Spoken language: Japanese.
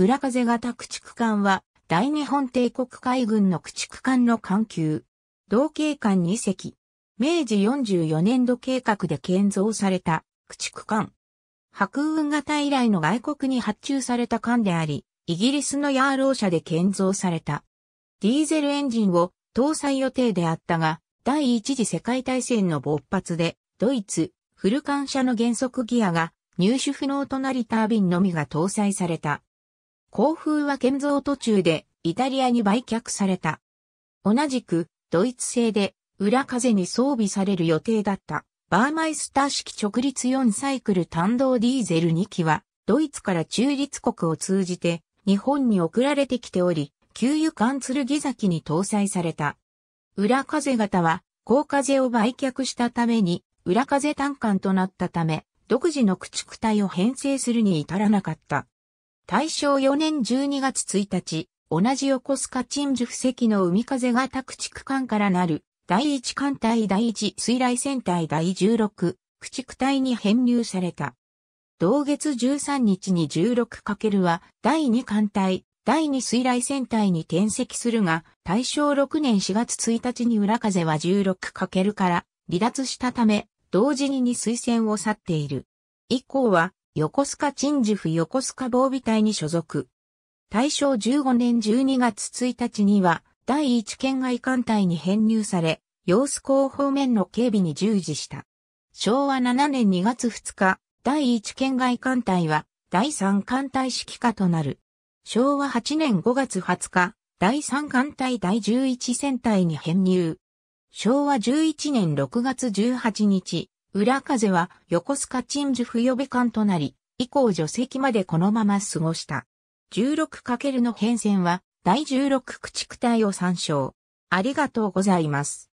浦風型駆逐艦は、大日本帝国海軍の駆逐艦の艦級。同型艦2隻。明治44年度計画で建造された駆逐艦。白雲型以来の外国に発注された艦であり、イギリスのヤーロー社で建造された。ディーゼルエンジンを搭載予定であったが、第一次世界大戦の勃発で、ドイツ、フルカン社の原則ギアが入手不能となりタービンのみが搭載された。甲風は建造途中でイタリアに売却された。同じくドイツ製で裏風に装備される予定だったバーマイスター式直立4サイクル単動ディーゼル2機はドイツから中立国を通じて日本に送られてきており、給油艦剣崎に搭載された。裏風型は、高風を売却したために、裏風単管となったため、独自の駆逐隊を編成するに至らなかった。大正4年12月1日、同じ横須賀鎮守布石の海風が宅地区間からなる、第一艦隊第一水雷戦隊第16、駆逐隊に編入された。同月13日に 16× は第2艦隊、第2水雷戦隊に転籍するが、大正6年4月1日に裏風は 16× から離脱したため、同時に2水戦を去っている。以降は横須賀鎮守府横須賀防備隊に所属。大正15年12月1日には、第一県外艦隊に編入され、洋須港方面の警備に従事した。昭和7年2月2日、第一県外艦隊は、第三艦隊指揮下となる。昭和8年5月20日、第三艦隊第11戦隊に編入。昭和11年6月18日、裏風は横須賀鎮守不予備官となり、以降除籍までこのまま過ごした。16× の変遷は第16駆逐隊を参照。ありがとうございます。